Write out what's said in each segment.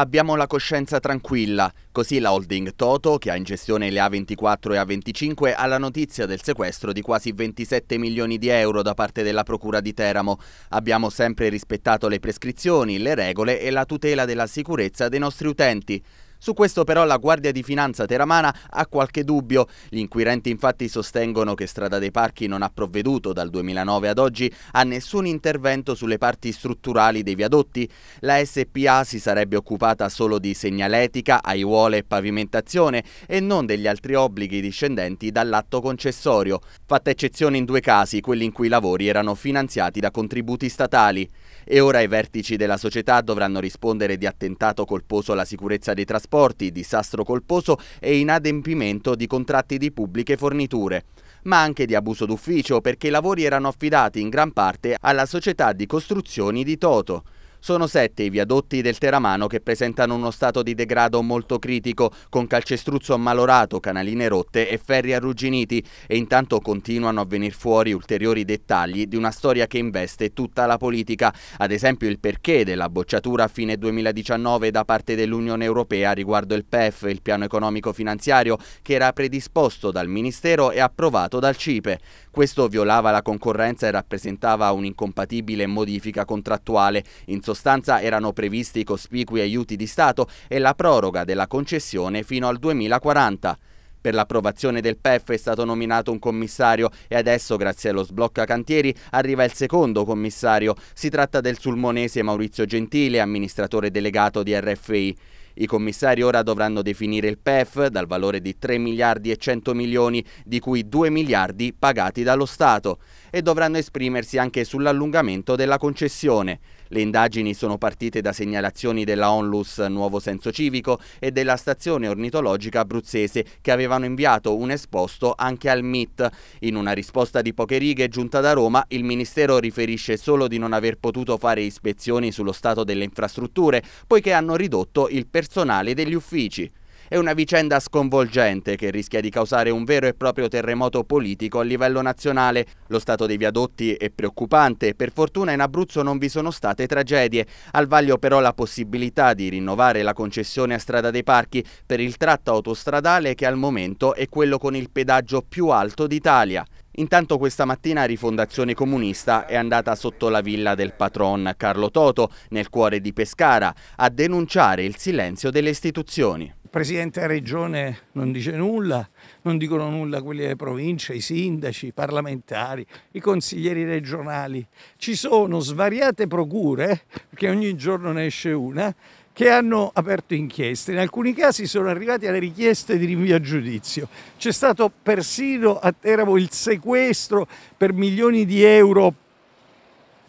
Abbiamo la coscienza tranquilla, così la holding Toto, che ha in gestione le A24 e A25, ha la notizia del sequestro di quasi 27 milioni di euro da parte della Procura di Teramo. Abbiamo sempre rispettato le prescrizioni, le regole e la tutela della sicurezza dei nostri utenti. Su questo però la Guardia di Finanza teramana ha qualche dubbio. Gli inquirenti infatti sostengono che Strada dei Parchi non ha provveduto dal 2009 ad oggi a nessun intervento sulle parti strutturali dei viadotti. La SPA si sarebbe occupata solo di segnaletica, aiuole e pavimentazione e non degli altri obblighi discendenti dall'atto concessorio, fatta eccezione in due casi, quelli in cui i lavori erano finanziati da contributi statali. E ora i vertici della società dovranno rispondere di attentato colposo alla sicurezza dei trasporti, disastro colposo e inadempimento di contratti di pubbliche forniture ma anche di abuso d'ufficio perché i lavori erano affidati in gran parte alla società di costruzioni di Toto. Sono sette i viadotti del Teramano che presentano uno stato di degrado molto critico, con calcestruzzo ammalorato, canaline rotte e ferri arrugginiti, e intanto continuano a venir fuori ulteriori dettagli di una storia che investe tutta la politica, ad esempio il perché della bocciatura a fine 2019 da parte dell'Unione Europea riguardo il PEF, il piano economico finanziario, che era predisposto dal Ministero e approvato dal CIPE. Questo violava la concorrenza e rappresentava un'incompatibile modifica contrattuale. In sostanza erano previsti cospicui aiuti di Stato e la proroga della concessione fino al 2040. Per l'approvazione del PEF è stato nominato un commissario e adesso, grazie allo sblocca cantieri, arriva il secondo commissario. Si tratta del sulmonese Maurizio Gentile, amministratore delegato di RFI. I commissari ora dovranno definire il PEF dal valore di 3 miliardi e 100 milioni, di cui 2 miliardi pagati dallo Stato, e dovranno esprimersi anche sull'allungamento della concessione. Le indagini sono partite da segnalazioni della Onlus Nuovo Senso Civico e della stazione ornitologica abruzzese che avevano inviato un esposto anche al MIT. In una risposta di poche righe giunta da Roma, il Ministero riferisce solo di non aver potuto fare ispezioni sullo stato delle infrastrutture, poiché hanno ridotto il personale degli uffici. È una vicenda sconvolgente che rischia di causare un vero e proprio terremoto politico a livello nazionale. Lo stato dei viadotti è preoccupante, per fortuna in Abruzzo non vi sono state tragedie. Al vaglio però la possibilità di rinnovare la concessione a Strada dei Parchi per il tratto autostradale che al momento è quello con il pedaggio più alto d'Italia. Intanto questa mattina Rifondazione Comunista è andata sotto la villa del patron Carlo Toto, nel cuore di Pescara, a denunciare il silenzio delle istituzioni presidente della regione non dice nulla, non dicono nulla quelli delle province, i sindaci, i parlamentari, i consiglieri regionali. Ci sono svariate procure, perché ogni giorno ne esce una, che hanno aperto inchieste. In alcuni casi sono arrivati alle richieste di rinvio a giudizio. C'è stato persino a Teramo il sequestro per milioni di euro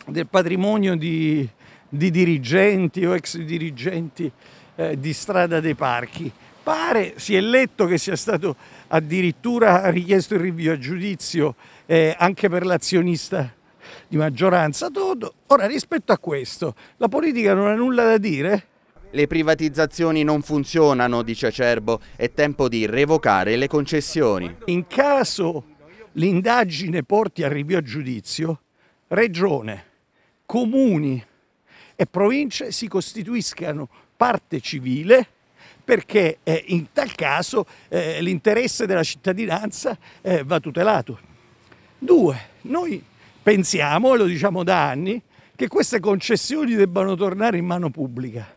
del patrimonio di, di dirigenti o ex dirigenti eh, di strada dei parchi. Pare, si è letto che sia stato addirittura richiesto il rinvio a giudizio eh, anche per l'azionista di maggioranza Toto. Ora rispetto a questo, la politica non ha nulla da dire? Le privatizzazioni non funzionano, dice Cerbo, è tempo di revocare le concessioni. In caso l'indagine porti a rinvio a giudizio, regione, comuni e province si costituiscano parte civile perché eh, in tal caso eh, l'interesse della cittadinanza eh, va tutelato. Due, noi pensiamo, e lo diciamo da anni, che queste concessioni debbano tornare in mano pubblica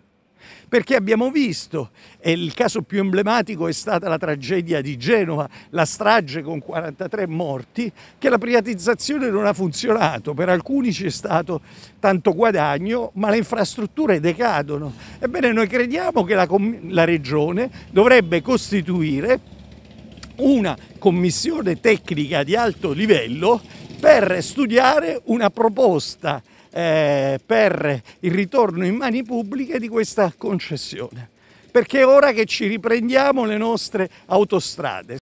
perché abbiamo visto, e il caso più emblematico è stata la tragedia di Genova, la strage con 43 morti, che la privatizzazione non ha funzionato, per alcuni c'è stato tanto guadagno, ma le infrastrutture decadono. Ebbene, noi crediamo che la, la Regione dovrebbe costituire una commissione tecnica di alto livello per studiare una proposta eh, per il ritorno in mani pubbliche di questa concessione, perché è ora che ci riprendiamo le nostre autostrade.